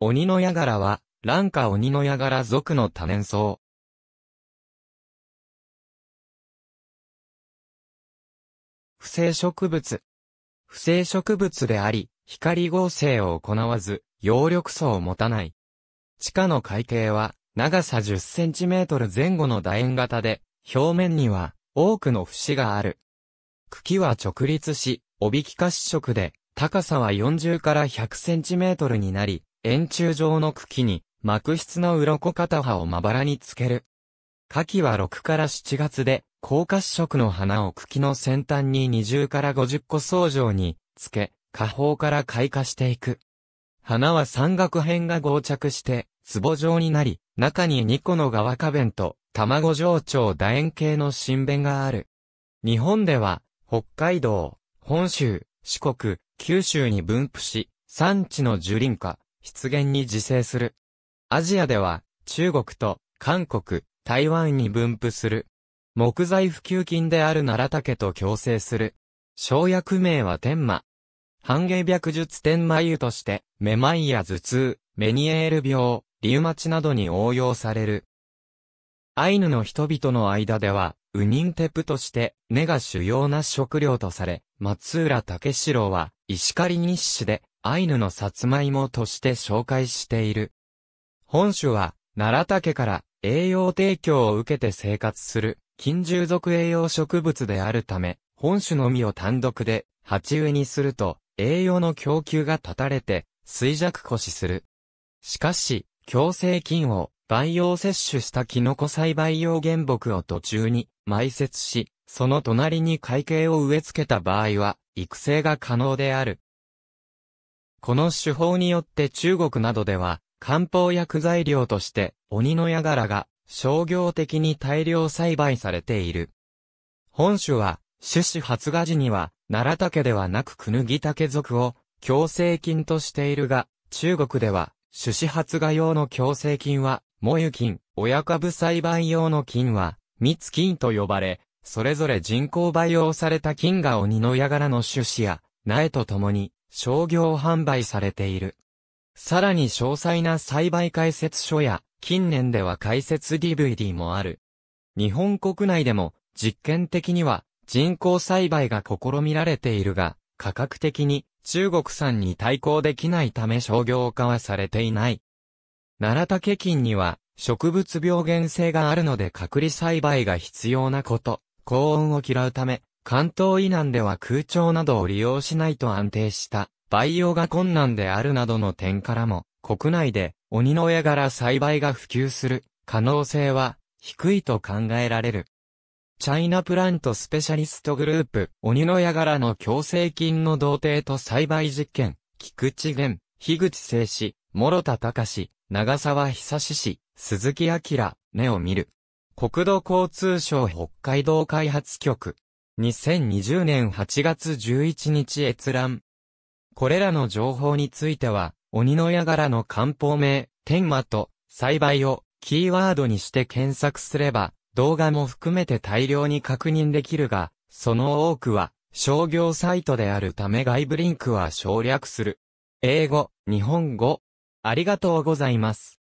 鬼のヤガラは、乱花鬼のヤガラ族の多年草。不正植物。不正植物であり、光合成を行わず、葉緑素を持たない。地下の海底は、長さ10センチメートル前後の楕円型で、表面には、多くの節がある。茎は直立し、おびきし色で、高さは40から100センチメートルになり、円柱状の茎に、膜質の鱗片葉をまばらにつける。夏季は6から7月で、高褐色の花を茎の先端に20から50個相状に、つけ、下方から開花していく。花は三角片が合着して、壺状になり、中に2個の側花弁と、卵状長楕円形の新弁がある。日本では、北海道、本州、四国、九州に分布し、産地の樹林化、湿原に自生する。アジアでは、中国と韓国、台湾に分布する。木材普及金である奈良竹と共生する。生薬名は天馬。半芸白術天馬湯として、めまいや頭痛、メニエール病、リウマチなどに応用される。アイヌの人々の間では、ウニンテプとして、根が主要な食料とされ、松浦武四郎は、石狩日誌で、アイヌのサツマイモとして紹介している。本種は、奈良竹から栄養提供を受けて生活する、金獣属栄養植物であるため、本種の実を単独で、鉢植えにすると、栄養の供給が断たれて、衰弱枯死する。しかし、強制菌を培養摂取したキノコ栽培用原木を途中に埋設し、その隣に会計を植え付けた場合は、育成が可能である。この手法によって中国などでは、漢方薬材料として、鬼の矢柄が商業的に大量栽培されている。本種は、種子発芽時には、奈良竹ではなくクヌギ竹属を強制菌としているが、中国では、種子発芽用の強制菌は、モユ菌、親株栽培用の菌は、蜜菌と呼ばれ、それぞれ人工培養された金が鬼の矢柄の種子や苗とともに商業販売されている。さらに詳細な栽培解説書や近年では解説 DVD もある。日本国内でも実験的には人工栽培が試みられているが、価格的に中国産に対抗できないため商業化はされていない。奈良竹菌には植物病原性があるので隔離栽培が必要なこと高温を嫌うため、関東以南では空調などを利用しないと安定した培養が困難であるなどの点からも、国内で鬼の親柄栽培が普及する可能性は低いと考えられる。チャイナプラントスペシャリストグループ、鬼の矢柄の強制菌の童貞と栽培実験、菊池源、樋口聖氏、諸田隆長沢久志氏、鈴木明、根を見る。国土交通省北海道開発局。2020年8月11日閲覧。これらの情報については、鬼の矢柄の漢方名、天馬と、栽培を、キーワードにして検索すれば、動画も含めて大量に確認できるが、その多くは、商業サイトであるため外部リンクは省略する。英語、日本語。ありがとうございます。